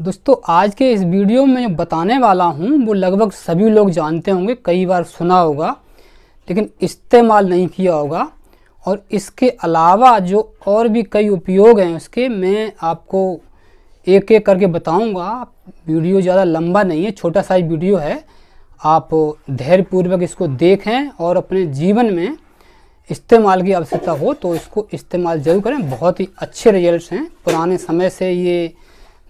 दोस्तों आज के इस वीडियो में जो बताने वाला हूँ वो लगभग सभी लोग जानते होंगे कई बार सुना होगा लेकिन इस्तेमाल नहीं किया होगा और इसके अलावा जो और भी कई उपयोग हैं उसके मैं आपको एक एक करके बताऊंगा वीडियो ज़्यादा लंबा नहीं है छोटा सा वीडियो है आप धैर्यपूर्वक इसको देखें और अपने जीवन में इस्तेमाल की आवश्यकता हो तो इसको इस्तेमाल ज़रूर करें बहुत ही अच्छे रिजल्ट्स हैं पुराने समय से ये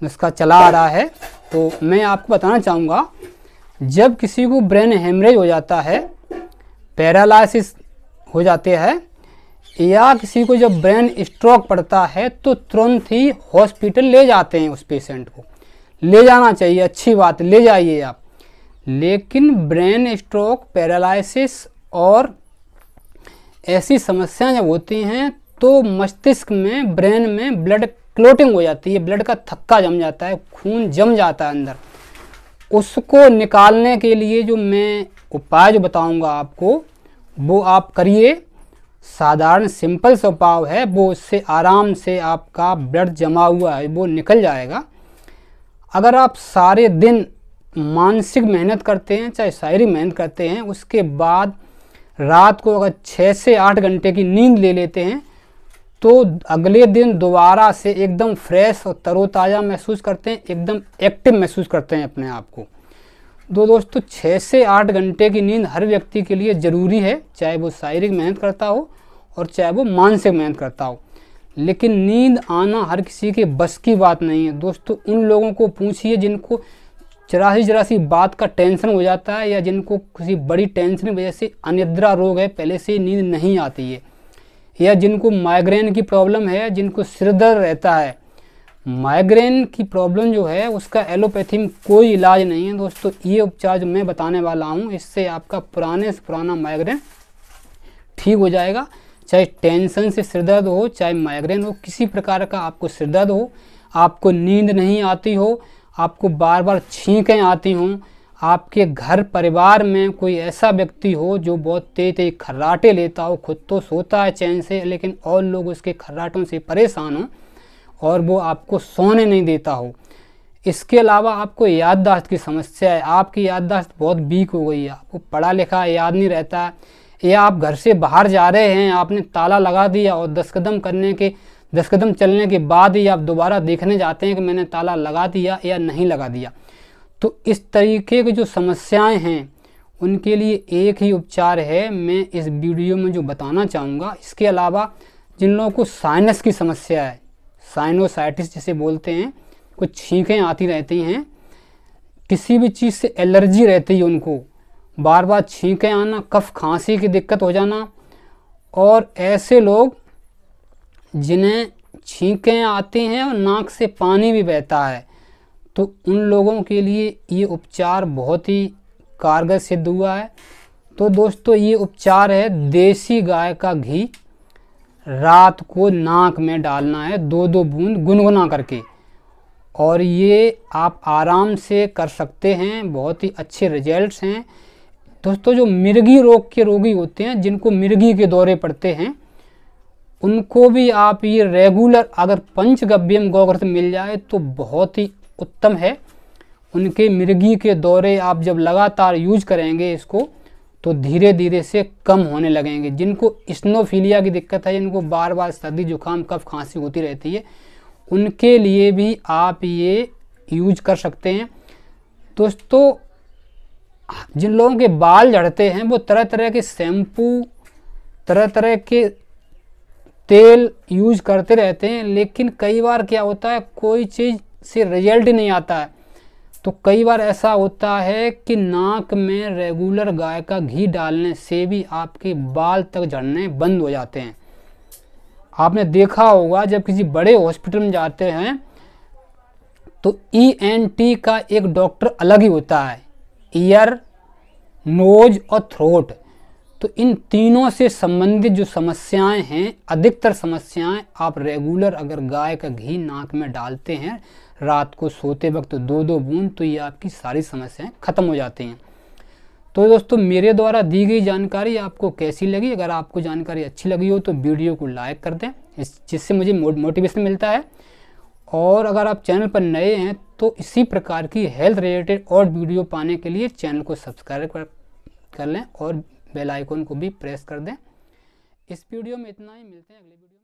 इसका चला आ रहा है तो मैं आपको बताना चाहूँगा जब किसी को ब्रेन हेमरेज हो जाता है पैरालसिस हो जाते हैं या किसी को जब ब्रेन स्ट्रोक पड़ता है तो तुरंत ही हॉस्पिटल ले जाते हैं उस पेशेंट को ले जाना चाहिए अच्छी बात ले जाइए आप लेकिन ब्रेन स्ट्रोक पैरालसिस और ऐसी समस्याएं जब होती हैं तो मस्तिष्क में ब्रेन में ब्लड क्लोटिंग हो जाती है ब्लड का थक्का जम जाता है खून जम जाता है अंदर उसको निकालने के लिए जो मैं उपाय जो बताऊंगा आपको वो आप करिए साधारण सिंपल सा उपाय है वो उससे आराम से आपका ब्लड जमा हुआ है वो निकल जाएगा अगर आप सारे दिन मानसिक मेहनत करते हैं चाहे शायरी मेहनत करते हैं उसके बाद रात को अगर छः से आठ घंटे की नींद ले लेते हैं तो अगले दिन दोबारा से एकदम फ्रेश और तरोताज़ा महसूस करते हैं एकदम एक्टिव महसूस करते हैं अपने आप को दो दोस्तों छः से आठ घंटे की नींद हर व्यक्ति के लिए ज़रूरी है चाहे वो शारीरिक मेहनत करता हो और चाहे वो मानसिक मेहनत करता हो लेकिन नींद आना हर किसी के बस की बात नहीं है दोस्तों उन लोगों को पूछिए जिनको चरासी चरासी बात का टेंशन हो जाता है या जिनको किसी बड़ी टेंशन की वजह से अनिद्रा रोग है पहले से नींद नहीं आती है या जिनको माइग्रेन की प्रॉब्लम है जिनको सिरदर्द रहता है माइग्रेन की प्रॉब्लम जो है उसका एलोपैथी में कोई इलाज नहीं है दोस्तों ये उपचार जो मैं बताने वाला हूँ इससे आपका पुराने से पुराना माइग्रेन ठीक हो जाएगा चाहे टेंशन से सिरदर्द हो चाहे माइग्रेन हो किसी प्रकार का आपको सिरदर्द हो आपको नींद नहीं आती हो आपको बार बार छींकें आती हों आपके घर परिवार में कोई ऐसा व्यक्ति हो जो बहुत तेज तेज खर्राटे लेता हो खुद तो सोता है चैन से लेकिन और लोग उसके खर्राटों से परेशान हों और वो आपको सोने नहीं देता हो इसके अलावा आपको याददाश्त की समस्या है आपकी याददाश्त बहुत वीक हो गई है आपको पढ़ा लिखा याद नहीं रहता या आप घर से बाहर जा रहे हैं आपने ताला लगा दिया और दस कदम करने के दस कदम चलने के बाद ही आप दोबारा देखने जाते हैं कि मैंने ताला लगा दिया या नहीं लगा दिया तो इस तरीके की जो समस्याएं हैं उनके लिए एक ही उपचार है मैं इस वीडियो में जो बताना चाहूँगा इसके अलावा जिन लोगों को साइनस की समस्या है साइनोसाइटिस जिसे बोलते हैं कुछ छींकें आती रहती हैं किसी भी चीज़ से एलर्जी रहती है उनको बार बार छींकें आना कफ खांसी की दिक्कत हो जाना और ऐसे लोग जिन्हें छींकें आती हैं और नाक से पानी भी बहता है तो उन लोगों के लिए ये उपचार बहुत ही कारगर सिद्ध हुआ है तो दोस्तों ये उपचार है देसी गाय का घी रात को नाक में डालना है दो दो बूंद गुनगुना करके और ये आप आराम से कर सकते हैं बहुत ही अच्छे रिजल्ट्स हैं दोस्तों जो मिर्गी रोग के रोगी होते हैं जिनको मिर्गी के दौरे पड़ते हैं उनको भी आप ये रेगुलर अगर पंचगव्यम गौघृत मिल जाए तो बहुत ही उत्तम है उनके मिर्गी के दौरे आप जब लगातार यूज करेंगे इसको तो धीरे धीरे से कम होने लगेंगे जिनको स्नोफीलिया की दिक्कत है जिनको बार बार सर्दी जुकाम कफ खांसी होती रहती है उनके लिए भी आप ये यूज कर सकते हैं दोस्तों जिन लोगों के बाल झड़ते हैं वो तरह तरह के शैम्पू तरह तरह के तेल यूज करते रहते हैं लेकिन कई बार क्या होता है कोई चीज़ से रिजल्ट नहीं आता है तो कई बार ऐसा होता है कि नाक में रेगुलर गाय का घी डालने से भी आपके बाल तक झड़ने बंद हो जाते हैं आपने देखा होगा जब किसी बड़े हॉस्पिटल में जाते हैं तो ई एन टी का एक डॉक्टर अलग ही होता है ईयर नोज और थ्रोट तो इन तीनों से संबंधित जो समस्याएं हैं अधिकतर समस्याएं आप रेगुलर अगर गाय का घी नाक में डालते हैं रात को सोते वक्त तो दो दो बूंद तो ये आपकी सारी समस्याएं ख़त्म हो जाती हैं तो दोस्तों मेरे द्वारा दी गई जानकारी आपको कैसी लगी अगर आपको जानकारी अच्छी लगी हो तो वीडियो को लाइक कर दें इस जिससे मुझे मोटिवेशन मिलता है और अगर आप चैनल पर नए हैं तो इसी प्रकार की हेल्थ रिलेटेड और वीडियो पाने के लिए चैनल को सब्सक्राइब कर, कर लें और बेल आइकन को भी प्रेस कर दें इस वीडियो में इतना ही मिलते हैं अगले वीडियो